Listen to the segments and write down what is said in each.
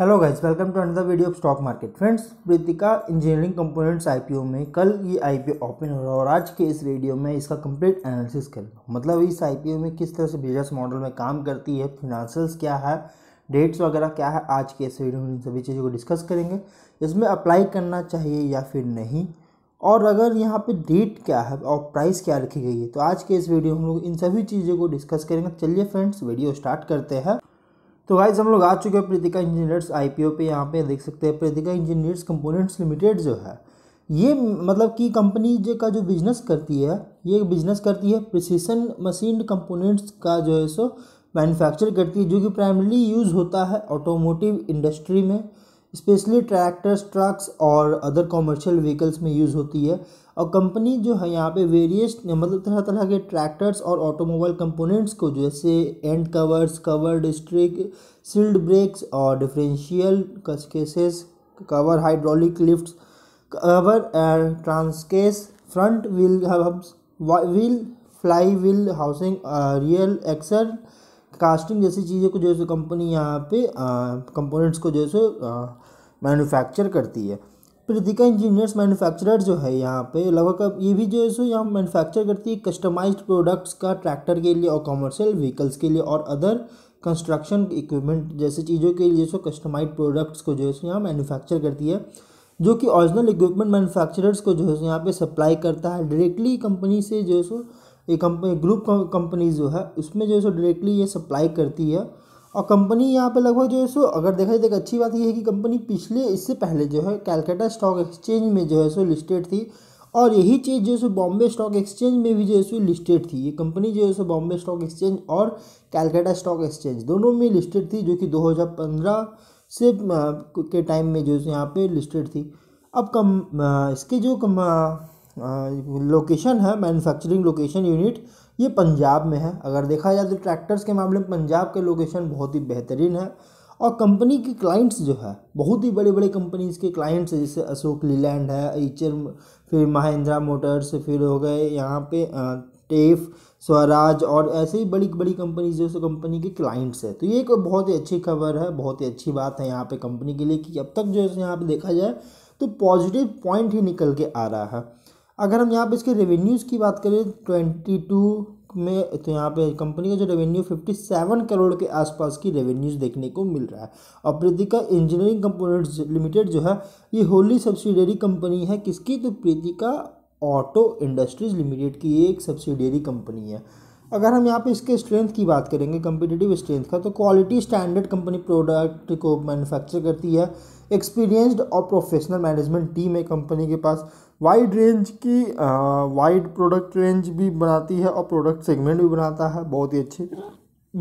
hello guys welcome to another video of stock market friends Pritika engineering components IPO में कल ये IPO open हो रहा है और आज के इस वीडियो में इसका कंप्लीट एनालिसिस हूँ मतलब इस आईपीओ में किस तरह से बिजनेस मॉडल में काम करती है फिनेंशियल्स क्या है डेट्स वगैरह क्या है आज के इस वीडियो में इन सभी चीज़ों को डिस्कस करेंगे इसमें अप्लाई करना चाहिए या फिर नहीं और अगर यहाँ पे डेट क्या है और प्राइस क्या रखी गई है तो आज के इस वीडियो में हम लोग इन सभी चीज़ों को डिस्कस करेंगे चलिए फ्रेंड्स वीडियो स्टार्ट करते हैं तो गाइज हम लोग आ चुके हैं प्रीतिका इंजीनियर्स आई पी पे यहाँ पे देख सकते हैं प्रीतिका इंजीनियर्स कंपोनेंट्स लिमिटेड जो है ये मतलब कि कंपनी जो का जो बिजनेस करती है ये बिजनेस करती है प्रिसीसन मशीन कंपोनेंट्स का जो है सो मैन्युफैक्चर करती है जो कि प्राइमरली यूज़ होता है ऑटोमोटिव इंडस्ट्री में स्पेशली ट्रैक्टर्स ट्रक्स और अदर कॉमर्शियल व्हीकल्स में यूज़ होती है और कंपनी जो है यहाँ पे वेरियस मतलब तरह तरह के ट्रैक्टर्स और ऑटोमोबाइल कंपोनेंट्स को जैसे end covers cover district sealed brakes और डिफरेंशियल कसकेसेस कवर हाइड्रोलिक लिफ्ट्स कवर ट्रांसकेस front wheel hubs wheel fly wheel housing real axle casting जैसी चीज़ों को जो है कंपनी यहाँ पे कंपोनेंट्स को जो है मैन्युफैक्चर uh, uh, करती है प्रतिका इंजीनियर्स मैन्युफैक्चरर जो है यहाँ पे लगभग ये भी जो है सो यहाँ मैन्युफैक्चर करती है कस्टमाइज्ड प्रोडक्ट्स का ट्रैक्टर के लिए और कमर्शियल व्हीकल्स के लिए और अदर कंस्ट्रक्शन इक्विपमेंट जैसे चीज़ों के लिए सो कस्टमाइज प्रोडक्ट्स को जो है सो यहाँ मैन्युफैक्चर करती है जो कि ऑरिजिनल इक्विपमेंट मैन्युफैक्चरर्स को जो है सो यहाँ पे सप्लाई करता है डायरेक्टली कंपनी से जो है सो ये कंपनी ग्रुप कंपनी जो है उसमें जो है सो डायरेक्टली ये सप्लाई करती है और कंपनी यहाँ पे लगभग जो है सो अगर देखा जाए तो अच्छी बात यह है कि कंपनी पिछले इससे पहले जो है कैलकाटा स्टॉक एक्सचेंज में जो है सो लिस्टेड थी और यही चीज़ जो है सो बॉम्बे स्टॉक एक्सचेंज में भी जो है सो लिस्टेड थी ये कंपनी जो है सो बॉम्बे स्टॉक एक्सचेंज और कैलकाटा स्टॉक एक्सचेंज दोनों में लिस्टेड थी जो कि दो से के टाइम में जो है सो यहाँ पर लिस्टेड थी अब कम इसके जो कम लोकेशन है मैन्युफैक्चरिंग लोकेशन यूनिट ये पंजाब में है अगर देखा जाए तो ट्रैक्टर्स के मामले में पंजाब के लोकेशन बहुत ही बेहतरीन है और कंपनी के क्लाइंट्स जो है बहुत ही बड़े बड़े कंपनीज़ के क्लाइंट्स हैं जैसे अशोक लीलैंड है ईचर फिर महिंद्रा मोटर्स फिर हो गए यहाँ पे टेफ स्वराज और ऐसे ही बड़ी बड़ी कंपनीज जो है कंपनी के क्लाइंट्स है तो ये एक बहुत ही अच्छी खबर है बहुत ही अच्छी बात है यहाँ पे कंपनी के लिए कि अब तक जो है यहाँ पे देखा जाए तो पॉजिटिव पॉइंट ही निकल के आ रहा है अगर हम यहाँ पे इसके रेवेन्यूज़ की बात करें ट्वेंटी टू में तो यहाँ पे कंपनी का जो रेवेन्यू फिफ्टी सेवन करोड़ के आसपास की रेवेन्यूज देखने को मिल रहा है और प्रीतिका इंजीनियरिंग कंपोनेंट्स लिमिटेड जो है ये होली सब्सिडरी कंपनी है किसकी तो प्रीतिका ऑटो इंडस्ट्रीज लिमिटेड की एक सब्सिडरी कंपनी है अगर हम यहाँ पे इसके स्ट्रेंथ की बात करेंगे कंपिटेटिव स्ट्रेंथ का तो क्वालिटी स्टैंडर्ड कंपनी प्रोडक्ट को मैन्युफैक्चर करती है एक्सपीरियंस्ड और प्रोफेशनल मैनेजमेंट टीम है कंपनी के पास वाइड रेंज की वाइड प्रोडक्ट रेंज भी बनाती है और प्रोडक्ट सेगमेंट भी बनाता है बहुत ही अच्छी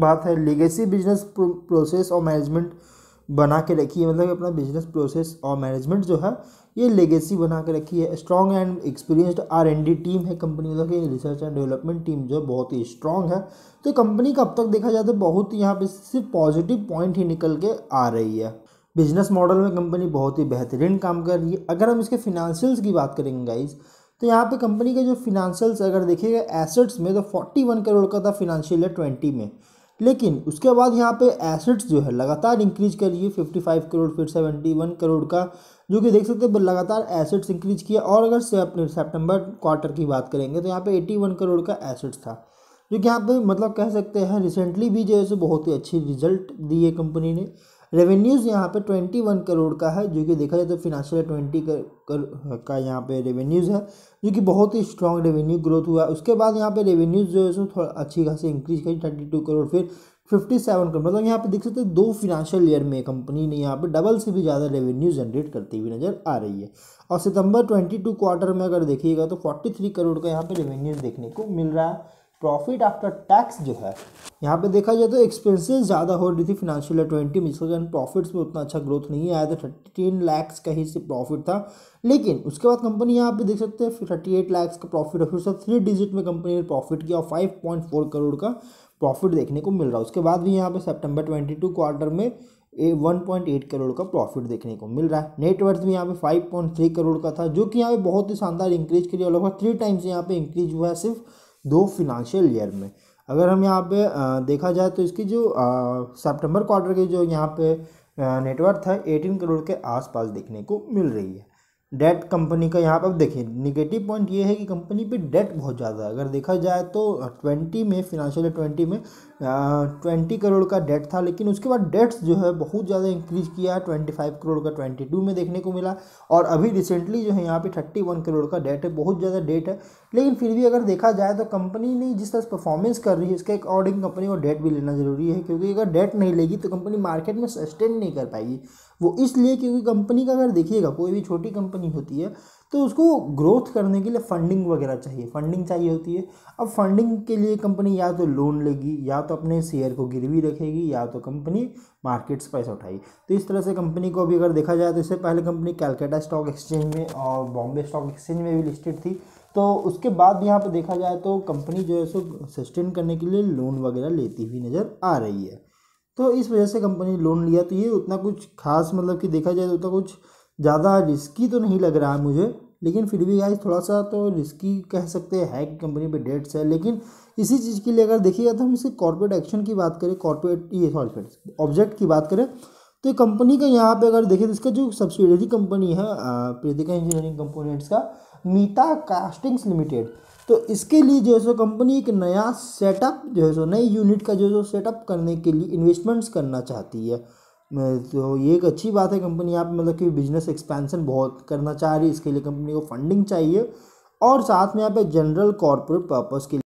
बात है लेगेसी बिजनेस प्रोसेस और मैनेजमेंट बना के रखी है मतलब अपना बिजनेस प्रोसेस और मैनेजमेंट जो है ये लेगेसी बना के रखी है strong and experienced R N D team है कंपनी मतलब की रिसर्च एंड डेवलपमेंट टीम जो है बहुत ही स्ट्रॉन्ग है तो कंपनी का अब तक देखा जाए तो बहुत ही यहाँ पे सिर्फ पॉजिटिव पॉइंट ही निकल के आ रही है बिजनेस मॉडल में कंपनी बहुत ही बेहतरीन काम कर रही है अगर हम इसके फिनेंशियल्स की बात करेंगे गाइज तो यहाँ पे कंपनी के जो फिनंशियल्स अगर देखिएगा एसेट्स में तो फोर्टी वन करोड़ का था फिनंशियल है ट्वेंटी में लेकिन उसके बाद यहाँ पे एसेट्स जो है लगातार इंक्रीज कर रही है फिफ्टी फाइव करोड़ फिर सेवेंटी वन करोड़ का जो कि देख सकते हैं लगातार एसेट्स इंक्रीज किया और अगर से अपने सेप्टेम्बर क्वार्टर की बात करेंगे तो यहाँ पे वन करोड़ का एसेट्स था जो कि यहाँ पे मतलब कह सकते हैं रिसेंटली भी जो है सो बहुत ही अच्छी रिजल्ट दी है कंपनी ने रेवेन्यूज़ यहाँ पे ट्वेंटी वन करोड़ का है जो कि देखा जाए तो फिनेंशियल ट्वेंटी कर, कर, का यहाँ पे रेवेन्यूज़ है जो कि बहुत ही स्ट्रॉन्ग रेवेन्यू ग्रोथ हुआ उसके बाद यहाँ पे रेवेन्यूज़ जो है सो थोड़ा अच्छी खासी इंक्रीज करी थर्टी टू करोड़ फिर फिफ्टी सेवन करोड़ मतलब यहाँ पे देख सकते हैं दो फिनेंशियल ईयर में कंपनी ने यहाँ पे डबल से भी ज़्यादा रेवेन्यू जनरेट करती हुई नज़र आ रही है और सितंबर ट्वेंटी टू क्वार्टर में अगर देखिएगा तो फोर्टी थ्री करोड़ का यहाँ पर रेवेन्यूज देखने को मिल रहा है प्रॉफिट आफ्टर टैक्स जो है यहाँ पे देखा जाए तो एक्सपेंसेस ज़्यादा हो रही थी फिनेंशियल ईयर ट्वेंटी में जिसके कारण प्रॉफिट्स में उतना अच्छा ग्रोथ नहीं आया था थर्टीन लैक्स का ही से प्रॉफिट था लेकिन उसके बाद कंपनी यहाँ पे देख सकते हैं थर्टी एट लैक्स का प्रॉफिट और फिर उसका थ्री डिजिट में कंपनी ने प्रॉफिट किया और फाइव पॉइंट फोर करोड़ का प्रॉफिट देखने को मिल रहा है उसके बाद भी यहाँ पे सेप्टेम्बर ट्वेंटी टू क्वार्टर में a one point eight crore का प्रॉफिट देखने को मिल रहा है नेटवर्थ भी यहाँ पे फाइव पॉइंट थ्री करोड़ का था जो कि यहाँ पे बहुत ही शानदार इंक्रीज लिए लगभग थ्री टाइम्स यहाँ पे इंक्रीज हुआ है सिर्फ दो फिनांशियल ईयर में अगर हम यहाँ पे देखा जाए तो इसकी जो सितंबर क्वार्टर की जो यहाँ पे नेटवर्थ है एटीन करोड़ के आसपास देखने को मिल रही है डेट कंपनी का यहाँ पर देखिए निगेटिव पॉइंट ये है कि कंपनी पे डेट बहुत ज़्यादा है अगर देखा जाए तो ट्वेंटी में फिनेंशियल ट्वेंटी में ट्वेंटी करोड़ का डेट था लेकिन उसके बाद डेट्स जो है बहुत ज़्यादा इंक्रीज किया है ट्वेंटी फाइव करोड़ का ट्वेंटी टू में देखने को मिला और अभी रिसेंटली जो है यहाँ पे थर्टी वन करोड़ का डेट है बहुत ज़्यादा डेट है लेकिन फिर भी अगर देखा जाए तो कंपनी ने जिस तरह परफॉर्मेंस कर रही है उसके अकॉर्डिंग कंपनी को डेट भी लेना ज़रूरी है क्योंकि अगर डेट नहीं लेगी तो कंपनी मार्केट में सस्टेन नहीं कर पाएगी वो इसलिए क्योंकि कंपनी का अगर देखिएगा कोई भी छोटी कंपनी होती है तो उसको ग्रोथ करने के लिए फंडिंग वगैरह चाहिए फंडिंग चाहिए होती है अब फंडिंग के लिए कंपनी या तो लोन लेगी या तो अपने शेयर को गिरवी रखेगी या तो कंपनी मार्केट से पैसा उठाएगी तो इस तरह से कंपनी को अभी अगर देखा जाए तो इससे पहले कंपनी कैलकाटा स्टॉक एक्सचेंज में और बॉम्बे स्टॉक एक्सचेंज में भी लिस्टेड थी तो उसके बाद यहाँ पर देखा जाए तो कंपनी जो है सो सस्टेन करने के लिए लोन वगैरह लेती हुई नज़र आ रही है तो इस वजह से कंपनी लोन लिया तो ये उतना कुछ खास मतलब कि देखा जाए तो उतना कुछ ज़्यादा रिस्की तो नहीं लग रहा है मुझे लेकिन फिर भी आज थोड़ा सा तो रिस्की कह सकते हैं कि कंपनी पे डेट्स है लेकिन इसी चीज़ के लिए अगर देखिएगा तो हम इसे कॉर्पोरेट एक्शन की बात करें कॉर्पोरेट ये सॉरी फ्रेंड्स ऑब्जेक्ट की बात करें तो कंपनी का यहाँ पे अगर देखें तो इसका जो सब्सिडरी कंपनी है प्रीतिका इंजीनियरिंग कंपोनेंट्स का मीता कास्टिंग्स लिमिटेड तो इसके लिए जो है सो कंपनी एक नया सेटअप जो है सो नई यूनिट का जो है सो सेटअप करने के लिए इन्वेस्टमेंट्स करना चाहती है तो ये एक अच्छी बात है कंपनी आप मतलब कि बिजनेस एक्सपेंशन बहुत करना चाह रही है इसके लिए कंपनी को फंडिंग चाहिए और साथ में यहाँ पे जनरल कॉरपोरेट पर्पस के लिए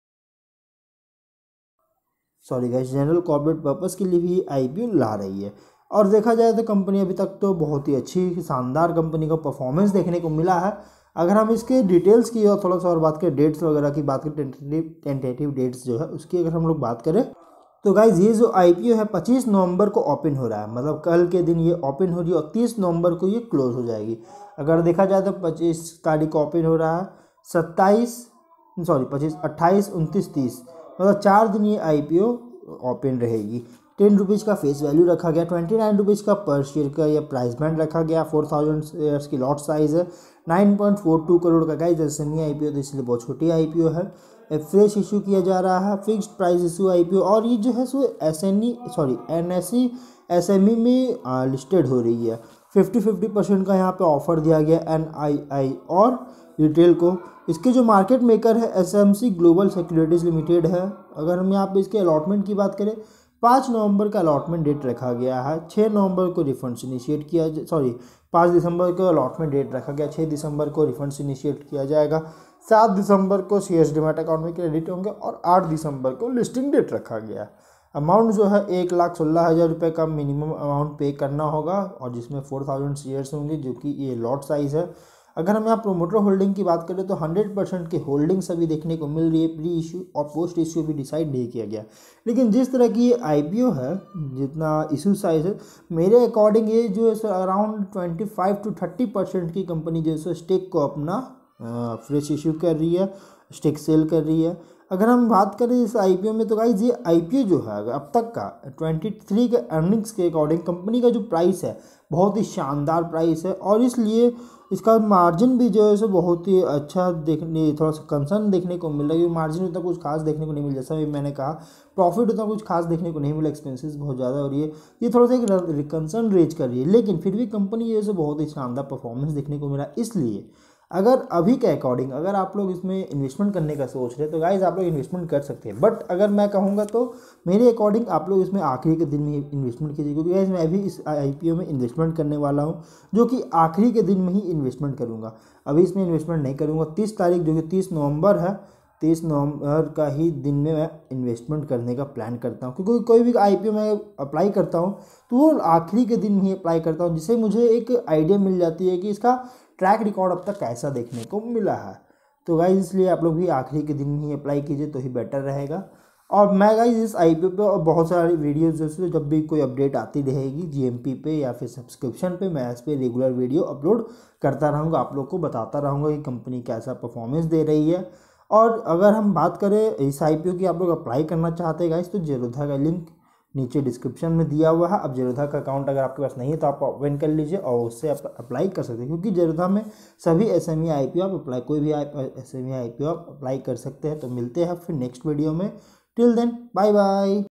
sorry guys general corporate purpose के लिए भी आई ला रही है और देखा जाए तो कंपनी अभी तक तो बहुत ही अच्छी शानदार कंपनी का परफॉर्मेंस देखने को मिला है अगर हम इसके डिटेल्स की और थोड़ा सा और बात करें डेट्स वगैरह की बात करें टेंटेटिव डेट्स जो है उसकी अगर हम लोग बात करें तो गाइज ये जो आई है पच्चीस नवंबर को ओपन हो रहा है मतलब कल के दिन ये ओपन हो रही है और तीस नवंबर को ये क्लोज हो जाएगी अगर देखा जाए तो पच्चीस तारीख को ओपन हो रहा है सत्ताईस सॉरी पच्चीस अट्ठाईस उनतीस तीस मतलब चार दिन ये आई ओपन रहेगी टेन रुपीज़ का फेस वैल्यू रखा गया ट्वेंटी नाइन रुपीज़ का पर शेयर का यह प्राइस बैंड रखा गया फोर थाउजेंड शेयर्स की लॉट साइज़ है nine point four two crore का गाइज जैसे नहीं आई पी ओ तो इसलिए बहुत छोटी आई पी ओ है फ्रेश इशू किया जा रहा है fixed price issue I P O और ये जो है so S N E sorry N S C S M E में लिस्टेड हो रही है फिफ्टी फिफ्टी परसेंट का यहाँ पर ऑफर दिया गया एन आई आई और रिटेल को इसके जो मार्केट मेकर है S M C global securities limited है अगर हम यहाँ पे इसके अलॉटमेंट की बात करें पाँच नवंबर का अलॉटमेंट डेट रखा गया है छः नवंबर को रिफंड्स इनिशिएट किया सॉरी पाँच दिसंबर को अलॉटमेंट डेट रखा गया छः दिसंबर को रिफंड्स इनिशिएट किया जाएगा सात दिसंबर को सी एस डिमेट अकाउंट में क्रेडिट होंगे और आठ दिसंबर को लिस्टिंग डेट रखा गया है अमाउंट जो है एक लाख सोलह हज़ार रुपये का मिनिमम अमाउंट पे करना होगा और जिसमें फोर थाउजेंड शेयर्स होंगे जो कि ये लॉट साइज़ है अगर हम यहाँ प्रोमोटर होल्डिंग की बात करें तो हंड्रेड परसेंट की होल्डिंग्स अभी देखने को मिल रही है प्री इश्यू और पोस्ट इश्यू भी डिसाइड नहीं किया गया लेकिन जिस तरह की ये आई है जितना इशू साइज है मेरे अकॉर्डिंग ये जो है so around twenty five to thirty percent की कंपनी जो है सो स्टेक को अपना फ्रेश इशू कर रही है स्टेक सेल कर रही है अगर हम बात करें इस आई में तो गाइज ये आई जो है अब तक का ट्वेंटी थ्री के अर्निंग्स के अकॉर्डिंग कंपनी का जो प्राइस है बहुत ही शानदार प्राइस है और इसलिए इसका मार्जिन भी जो है सो बहुत ही अच्छा देखने थोड़ा सा कंसर्न देखने को मिल रहा है मार्जिन उतना कुछ खास देखने को नहीं मिल जैसा भी मैंने कहा प्रॉफिट उतना कुछ खास देखने को नहीं मिला एक्सपेंसेस बहुत ज़्यादा हो रही है ये थोड़ा सा एक कंसर्न रेज कर रही है लेकिन फिर भी कंपनी जो है सो बहुत ही शानदार परफॉर्मेंस देखने को मिला इसलिए अगर अभी के अकॉर्डिंग अगर आप लोग इसमें इन्वेस्टमेंट करने का सोच रहे तो गाइज आप लोग इन्वेस्टमेंट कर सकते हैं बट अगर मैं कहूँगा तो मेरे अकॉर्डिंग आप लोग इसमें आखिरी के दिन में इन्वेस्टमेंट कीजिए क्योंकि गाइज मैं अभी इस आई में इन्वेस्टमेंट करने वाला हूँ जो कि आखिरी के दिन में ही इन्वेस्टमेंट करूँगा अभी इसमें इन्वेस्टमेंट नहीं करूँगा तीस तारीख जो कि तीस नवंबर है तीस नवंबर का ही दिन में मैं इन्वेस्टमेंट करने का प्लान करता हूँ क्योंकि कोई भी आईपीओ मैं अप्लाई करता हूँ तो वो आखिरी के दिन में ही अप्लाई करता हूँ जिससे मुझे एक आइडिया मिल जाती है कि इसका ट्रैक रिकॉर्ड अब तक कैसा देखने को मिला है तो गाइज इसलिए आप लोग भी आखिरी के दिन ही अप्लाई कीजिए तो ही बेटर रहेगा और मैं गाइज इस आई पे और बहुत सारे वीडियोज जैसे जब भी कोई अपडेट आती रहेगी पी पे या फिर सब्सक्रिप्शन पे मैं इस पर रेगुलर वीडियो अपलोड करता रहूँगा आप लोग को बताता रहूँगा कि कंपनी कैसा परफॉर्मेंस दे रही है और अगर हम बात करें इस आई की आप लोग अप्लाई करना चाहते हैं गाइज तो जेरोधा का लिंक नीचे डिस्क्रिप्शन में दिया हुआ है अब जेरोधा का अकाउंट अगर आपके पास नहीं है तो आप ओपन कर लीजिए और उससे आप अप्लाई कर सकते हैं क्योंकि जेरोधा में सभी एस एम ई आप अप्लाई कोई भी एस एम ई आप अप्लाई कर सकते हैं तो मिलते हैं फिर नेक्स्ट वीडियो में टिल देन बाय बाय